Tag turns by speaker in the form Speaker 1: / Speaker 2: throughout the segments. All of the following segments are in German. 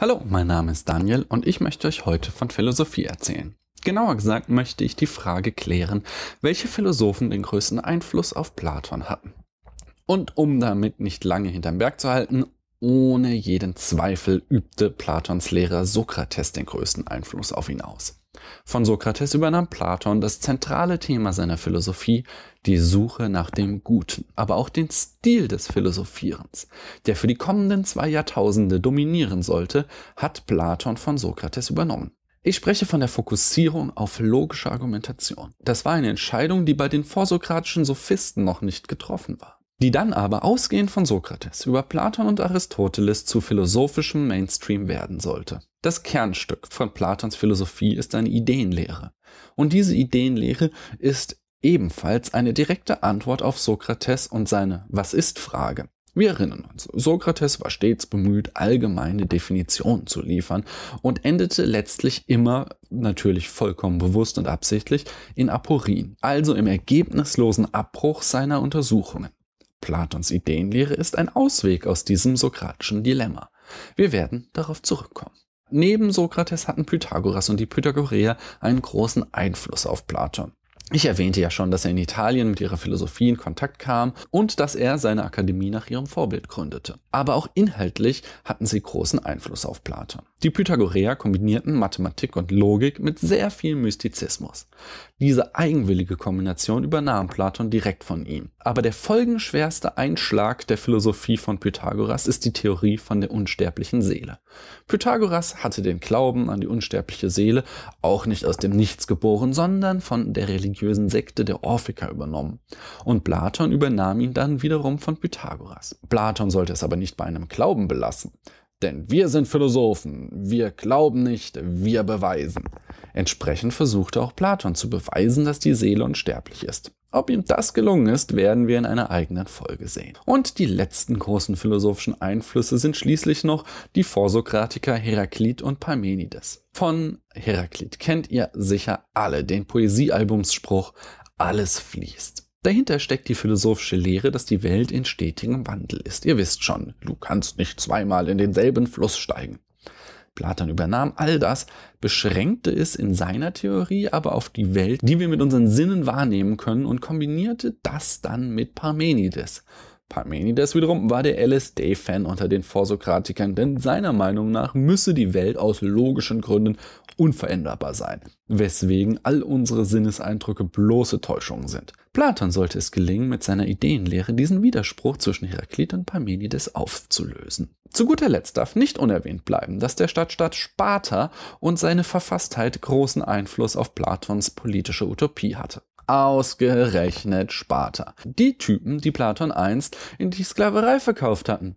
Speaker 1: Hallo, mein Name ist Daniel und ich möchte euch heute von Philosophie erzählen. Genauer gesagt möchte ich die Frage klären, welche Philosophen den größten Einfluss auf Platon hatten. Und um damit nicht lange hinterm Berg zu halten ohne jeden Zweifel übte Platons Lehrer Sokrates den größten Einfluss auf ihn aus. Von Sokrates übernahm Platon das zentrale Thema seiner Philosophie, die Suche nach dem Guten, aber auch den Stil des Philosophierens, der für die kommenden zwei Jahrtausende dominieren sollte, hat Platon von Sokrates übernommen. Ich spreche von der Fokussierung auf logische Argumentation. Das war eine Entscheidung, die bei den vorsokratischen Sophisten noch nicht getroffen war die dann aber ausgehend von Sokrates über Platon und Aristoteles zu philosophischem Mainstream werden sollte. Das Kernstück von Platons Philosophie ist eine Ideenlehre. Und diese Ideenlehre ist ebenfalls eine direkte Antwort auf Sokrates und seine Was ist Frage. Wir erinnern uns, Sokrates war stets bemüht, allgemeine Definitionen zu liefern und endete letztlich immer, natürlich vollkommen bewusst und absichtlich, in Aporien, also im ergebnislosen Abbruch seiner Untersuchungen. Platons Ideenlehre ist ein Ausweg aus diesem sokratischen Dilemma. Wir werden darauf zurückkommen. Neben Sokrates hatten Pythagoras und die Pythagoreer einen großen Einfluss auf Platon. Ich erwähnte ja schon, dass er in Italien mit ihrer Philosophie in Kontakt kam und dass er seine Akademie nach ihrem Vorbild gründete. Aber auch inhaltlich hatten sie großen Einfluss auf Platon. Die Pythagoreer kombinierten Mathematik und Logik mit sehr viel Mystizismus. Diese eigenwillige Kombination übernahm Platon direkt von ihm. Aber der folgenschwerste Einschlag der Philosophie von Pythagoras ist die Theorie von der unsterblichen Seele. Pythagoras hatte den Glauben an die unsterbliche Seele auch nicht aus dem Nichts geboren, sondern von der religiösen Sekte der Orphiker übernommen. Und Platon übernahm ihn dann wiederum von Pythagoras. Platon sollte es aber nicht bei einem Glauben belassen. Denn wir sind Philosophen, wir glauben nicht, wir beweisen. Entsprechend versuchte auch Platon zu beweisen, dass die Seele unsterblich ist. Ob ihm das gelungen ist, werden wir in einer eigenen Folge sehen. Und die letzten großen philosophischen Einflüsse sind schließlich noch die Vorsokratiker Heraklit und Parmenides. Von Heraklit kennt ihr sicher alle den Poesiealbumsspruch Alles fließt. Dahinter steckt die philosophische Lehre, dass die Welt in stetigem Wandel ist. Ihr wisst schon, du kannst nicht zweimal in denselben Fluss steigen. Platon übernahm, all das beschränkte es in seiner Theorie aber auf die Welt, die wir mit unseren Sinnen wahrnehmen können und kombinierte das dann mit Parmenides. Parmenides wiederum war der LSD-Fan unter den Vorsokratikern, denn seiner Meinung nach müsse die Welt aus logischen Gründen unveränderbar sein, weswegen all unsere Sinneseindrücke bloße Täuschungen sind. Platon sollte es gelingen, mit seiner Ideenlehre diesen Widerspruch zwischen Heraklit und Parmenides aufzulösen. Zu guter Letzt darf nicht unerwähnt bleiben, dass der Stadtstaat Sparta und seine Verfasstheit großen Einfluss auf Platons politische Utopie hatte. Ausgerechnet Sparta. Die Typen, die Platon einst in die Sklaverei verkauft hatten.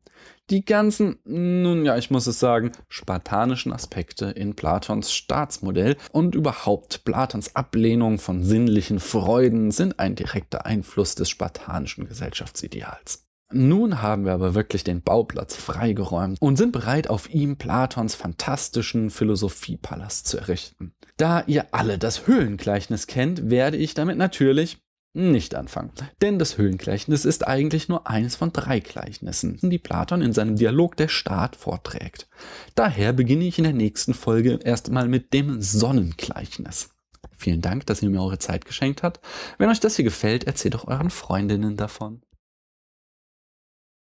Speaker 1: Die ganzen, nun ja, ich muss es sagen, spartanischen Aspekte in Platons Staatsmodell und überhaupt Platons Ablehnung von sinnlichen Freuden sind ein direkter Einfluss des spartanischen Gesellschaftsideals. Nun haben wir aber wirklich den Bauplatz freigeräumt und sind bereit, auf ihm Platons fantastischen Philosophiepalast zu errichten. Da ihr alle das Höhlengleichnis kennt, werde ich damit natürlich nicht anfangen. Denn das Höhlengleichnis ist eigentlich nur eines von drei Gleichnissen, die Platon in seinem Dialog Der Staat vorträgt. Daher beginne ich in der nächsten Folge erstmal mit dem Sonnengleichnis. Vielen Dank, dass ihr mir eure Zeit geschenkt habt. Wenn euch das hier gefällt, erzählt doch euren Freundinnen davon.